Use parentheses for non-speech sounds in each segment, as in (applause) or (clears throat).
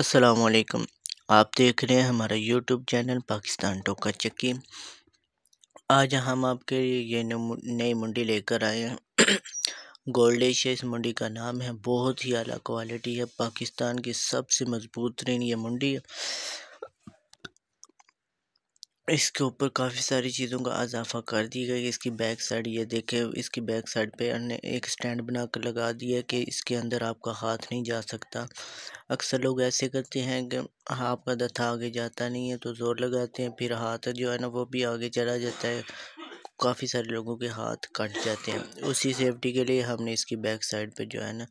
असलकम आप देख रहे हैं हमारा यूट्यूब चैनल पाकिस्तान टोका चक्की आज हम आपके लिए ये नई मंडी लेकर आए हैं गोल्डेश (coughs) इस मंडी का नाम है बहुत ही अला क्वालिटी है पाकिस्तान की सबसे मजबूत तरीन ये मंडी है इसके ऊपर काफी सारी चीजों का अजाफा कर दी गई इसकी बैक साइड ये देखे इसकी बैक साइड पे अन्य एक स्टैंड बना कर लगा दिया कि इसके अंदर आपका हाथ नहीं जा सकता अक्सर लोग ऐसे करते हैं कि आपका दथा आगे जाता नहीं है तो ज़ोर लगाते हैं फिर हाथ जो है ना वो भी आगे चला जाता है काफ़ी सारे लोगों के हाथ कट जाते हैं उसी सेफ्टी के लिए हमने इसकी बैक साइड पर जो है ना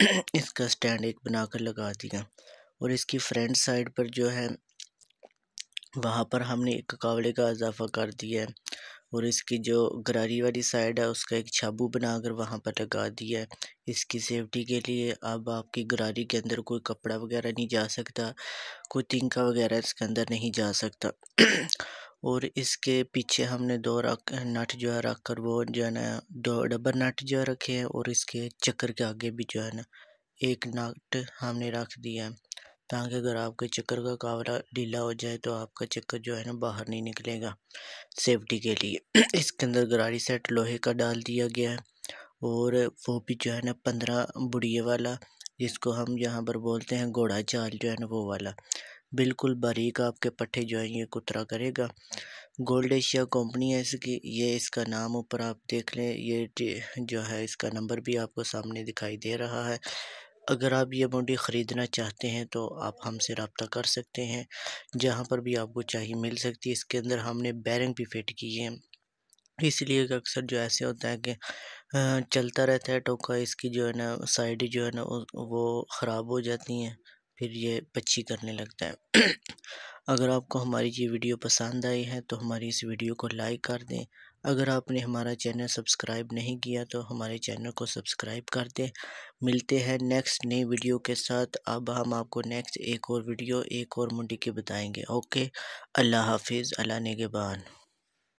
(clears throat) इसका स्टैंड एक बना लगा दिया और इसकी फ्रंट साइड पर जो है वहाँ पर हमने एक कावड़े का इज़ाफ़ा कर दिया है और इसकी जो गरारी वाली साइड है उसका एक छाबू बनाकर वहाँ पर लगा दिया है इसकी सेफ़्टी के लिए अब आपकी गरारी के अंदर कोई कपड़ा वगैरह नहीं जा सकता कोई तिंका वगैरह इसके अंदर नहीं जा सकता (clears throat) और इसके पीछे हमने दो रख नट जो है रख कर वो जो है ना दो डबर नट जो है रखे हैं और इसके चक्कर के आगे भी जो है ना एक नट हमने रख दिया है ताकि अगर आपके चक्कर का कावरा ढीला हो जाए तो आपका चक्कर जो है ना बाहर नहीं निकलेगा सेफ्टी के लिए (clears throat) इसके अंदर गरारी सेट लोहे का डाल दिया गया है और वो भी जो है ना पंद्रह बुढ़िए वाला जिसको हम यहाँ पर बोलते हैं घोड़ा चाल जो है ना वो वाला बिल्कुल बारीक आपके पट्टे जो है ये कुतरा करेगा गोल्ड एशिया कंपनी है इसकी ये इसका नाम ऊपर आप देख लें ये जो है इसका नंबर भी आपको सामने दिखाई दे रहा है अगर आप ये बॉडी ख़रीदना चाहते हैं तो आप हमसे रबता कर सकते हैं जहाँ पर भी आपको चाहिए मिल सकती है इसके अंदर हमने बैरिंग भी फिट की है इसलिए अक्सर जो ऐसे होता है कि चलता रहता है टोका इसकी जो है ना साइड जो है ना वो ख़राब हो जाती हैं फिर ये पच्ची करने लगता है (clears throat) अगर आपको हमारी ये वीडियो पसंद आई है तो हमारी इस वीडियो को लाइक कर दें अगर आपने हमारा चैनल सब्सक्राइब नहीं किया तो हमारे चैनल को सब्सक्राइब कर दें मिलते हैं नेक्स्ट नई वीडियो के साथ अब हम आपको नेक्स्ट एक और वीडियो एक और मुंडी की बताएंगे ओके अल्लाह हाफिज़ अल्लाह नेगेबान